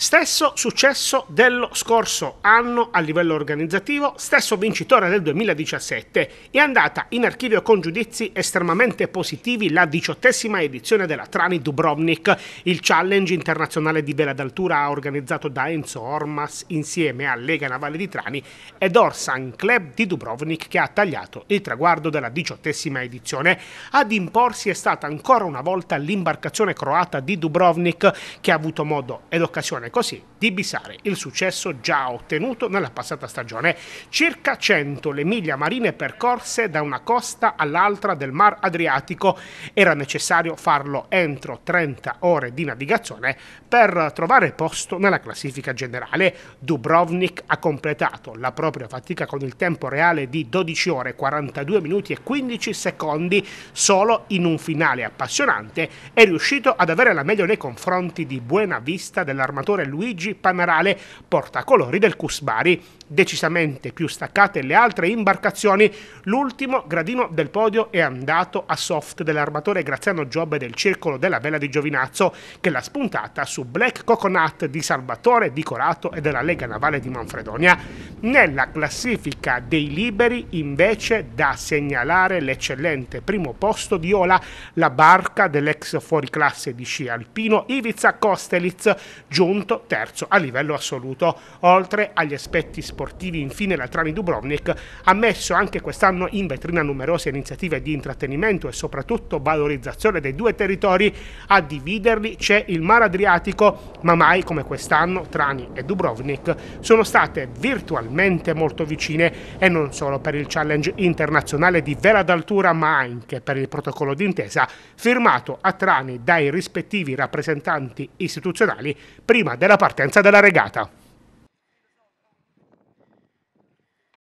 Stesso successo dello scorso anno a livello organizzativo, stesso vincitore del 2017, è andata in archivio con giudizi estremamente positivi la diciottesima edizione della Trani Dubrovnik, il challenge internazionale di vela d'altura organizzato da Enzo Ormas insieme a Lega Navale di Trani ed Orsan Club di Dubrovnik che ha tagliato il traguardo della diciottesima edizione. Ad imporsi è stata ancora una volta l'imbarcazione croata di Dubrovnik che ha avuto modo ed occasione e così di bisare il successo già ottenuto nella passata stagione. Circa 100 le miglia marine percorse da una costa all'altra del Mar Adriatico. Era necessario farlo entro 30 ore di navigazione per trovare posto nella classifica generale. Dubrovnik ha completato la propria fatica con il tempo reale di 12 ore 42 minuti e 15 secondi solo in un finale appassionante è riuscito ad avere la meglio nei confronti di Buena Vista dell'armatore allenatore Luigi Panarale, portacolori del Cusbari. Decisamente più staccate le altre imbarcazioni, l'ultimo gradino del podio è andato a soft dell'armatore Graziano Giobbe del Circolo della Vela di Giovinazzo, che l'ha spuntata su Black Coconut di Salvatore Di Corato e della Lega Navale di Manfredonia. Nella classifica dei liberi, invece, da segnalare l'eccellente primo posto di Ola, la barca dell'ex fuoriclasse di sci alpino Ivica Kostelitz, giunta assoluto, terzo a livello assoluto. Oltre agli aspetti sportivi, infine la Trani Dubrovnik ha messo anche quest'anno in vetrina numerose iniziative di intrattenimento e soprattutto valorizzazione dei due territori. A dividerli c'è il mare Adriatico, ma mai come quest'anno Trani e Dubrovnik sono state virtualmente molto vicine e non solo per il challenge internazionale di vela d'Altura, ma anche per il protocollo d'intesa firmato a Trani dai rispettivi rappresentanti istituzionali prima della partenza della regata.